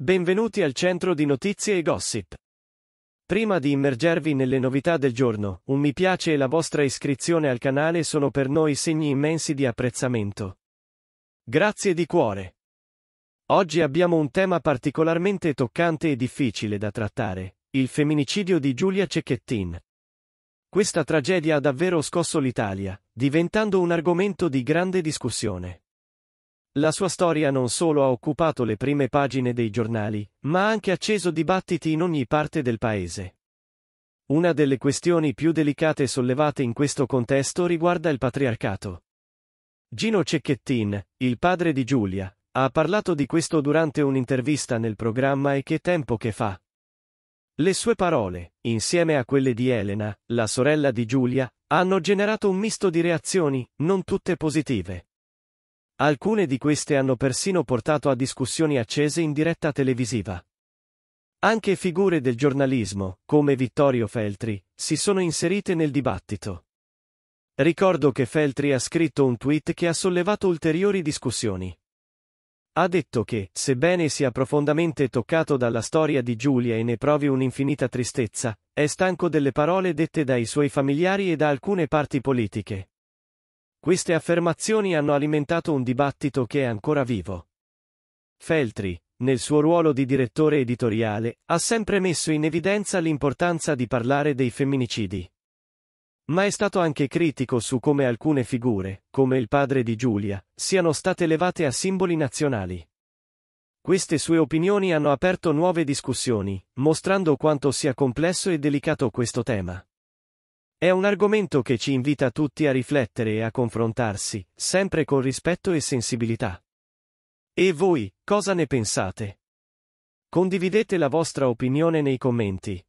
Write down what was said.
Benvenuti al centro di notizie e gossip. Prima di immergervi nelle novità del giorno, un mi piace e la vostra iscrizione al canale sono per noi segni immensi di apprezzamento. Grazie di cuore. Oggi abbiamo un tema particolarmente toccante e difficile da trattare, il femminicidio di Giulia Cecchettin. Questa tragedia ha davvero scosso l'Italia, diventando un argomento di grande discussione. La sua storia non solo ha occupato le prime pagine dei giornali, ma ha anche acceso dibattiti in ogni parte del paese. Una delle questioni più delicate sollevate in questo contesto riguarda il patriarcato. Gino Cecchettin, il padre di Giulia, ha parlato di questo durante un'intervista nel programma E che tempo che fa. Le sue parole, insieme a quelle di Elena, la sorella di Giulia, hanno generato un misto di reazioni, non tutte positive. Alcune di queste hanno persino portato a discussioni accese in diretta televisiva. Anche figure del giornalismo, come Vittorio Feltri, si sono inserite nel dibattito. Ricordo che Feltri ha scritto un tweet che ha sollevato ulteriori discussioni. Ha detto che, sebbene sia profondamente toccato dalla storia di Giulia e ne provi un'infinita tristezza, è stanco delle parole dette dai suoi familiari e da alcune parti politiche. Queste affermazioni hanno alimentato un dibattito che è ancora vivo. Feltri, nel suo ruolo di direttore editoriale, ha sempre messo in evidenza l'importanza di parlare dei femminicidi. Ma è stato anche critico su come alcune figure, come il padre di Giulia, siano state levate a simboli nazionali. Queste sue opinioni hanno aperto nuove discussioni, mostrando quanto sia complesso e delicato questo tema. È un argomento che ci invita tutti a riflettere e a confrontarsi, sempre con rispetto e sensibilità. E voi, cosa ne pensate? Condividete la vostra opinione nei commenti.